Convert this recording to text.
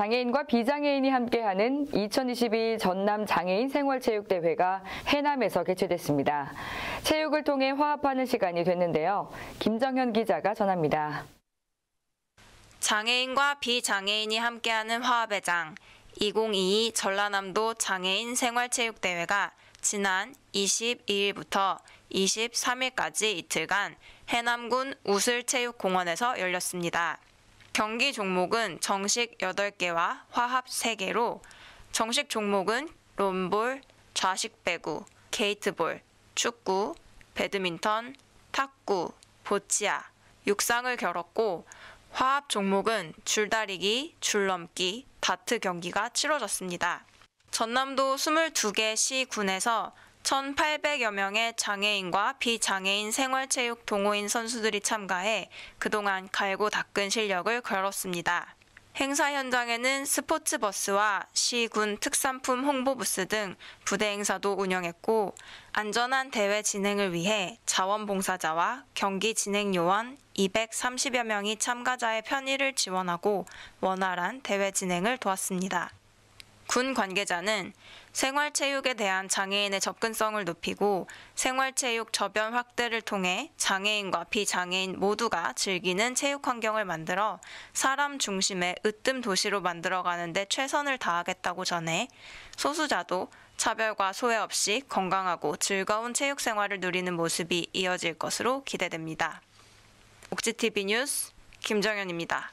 장애인과 비장애인이 함께하는 2022 전남 장애인 생활체육대회가 해남에서 개최됐습니다. 체육을 통해 화합하는 시간이 됐는데요. 김정현 기자가 전합니다. 장애인과 비장애인이 함께하는 화합의 장, 2022 전라남도 장애인 생활체육대회가 지난 22일부터 23일까지 이틀간 해남군 우슬체육공원에서 열렸습니다. 경기 종목은 정식 8개와 화합 3개로 정식 종목은 롬볼, 좌식 배구, 게이트볼, 축구, 배드민턴, 탁구, 보치아, 육상을 겨뤘고 화합 종목은 줄다리기, 줄넘기, 다트 경기가 치러졌습니다. 전남도 22개 시군에서 1,800여 명의 장애인과 비장애인 생활체육 동호인 선수들이 참가해 그동안 갈고 닦은 실력을 걸었습니다. 행사 현장에는 스포츠버스와 시군 특산품 홍보부스 등 부대 행사도 운영했고 안전한 대회 진행을 위해 자원봉사자와 경기진행요원 230여 명이 참가자의 편의를 지원하고 원활한 대회 진행을 도왔습니다. 군 관계자는 생활체육에 대한 장애인의 접근성을 높이고 생활체육 저변 확대를 통해 장애인과 비장애인 모두가 즐기는 체육 환경을 만들어 사람 중심의 으뜸 도시로 만들어가는 데 최선을 다하겠다고 전해 소수자도 차별과 소외 없이 건강하고 즐거운 체육 생활을 누리는 모습이 이어질 것으로 기대됩니다. 옥지TV 뉴스 김정현입니다.